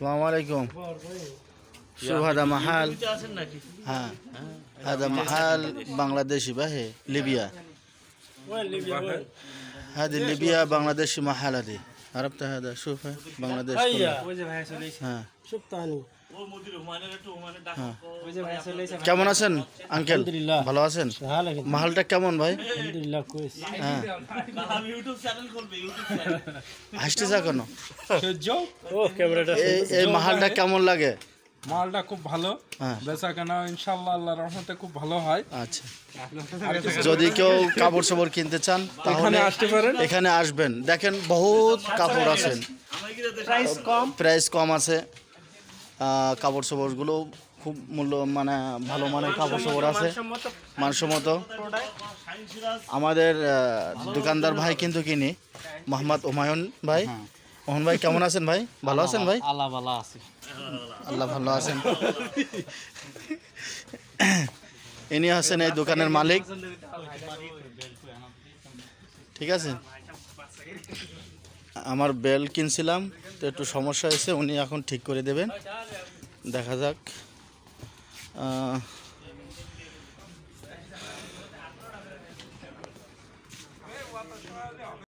আসসালামু আলাইকুম সুহাদা মাহাল হ্যাঁ হাদা মাহাল বাংলাদেশি বা হে লিবিয়া هذه লিবিয়া বাংলাদেশি محل আদি عرفت هذا شوف বাংলাদেশ হ্যাঁ। হ্যাঁ। কেমন আছেন আঙ্কেল ভালো আছেন মাহালটা কেমন ভাই হাসতে যা কেন এই মাহালটা কেমন লাগে মালটা খুব ভালো হ্যাঁ। বেচা কেনা ইনশাল্লাহ আল্লাহ রহমতে খুব ভালো হয় আচ্ছা, আচ্ছা। যদি কেউ কাপড় সাপড় কিনতে চান তাহলে আসতে পারেন এখানে আসবেন দেখেন বহুত কাপড় আছেন প্রাইস কম প্রাইস কম আছে কাপড় সাপড়গুলো খুব মূল্য মানে ভালো মানের কাপড় সাপড় আছে মানসম্মত আমাদের দোকানদার ভাই কিন্তু কিনি মোহাম্মদ ওমায়ুন ভাই হ্যাঁ। মোহন ভাই কেমন আছেন ভাই ভালো আছেন ভাই আল্লাহ ভালো আছি আল্লাহ ভালো আছেন ইনি আছেন এই দোকানের মালিক ঠিক আছে আমার বেল কিনছিলাম তো একটু সমস্যা হয়েছে উনি এখন ঠিক করে দেবেন দেখা যাক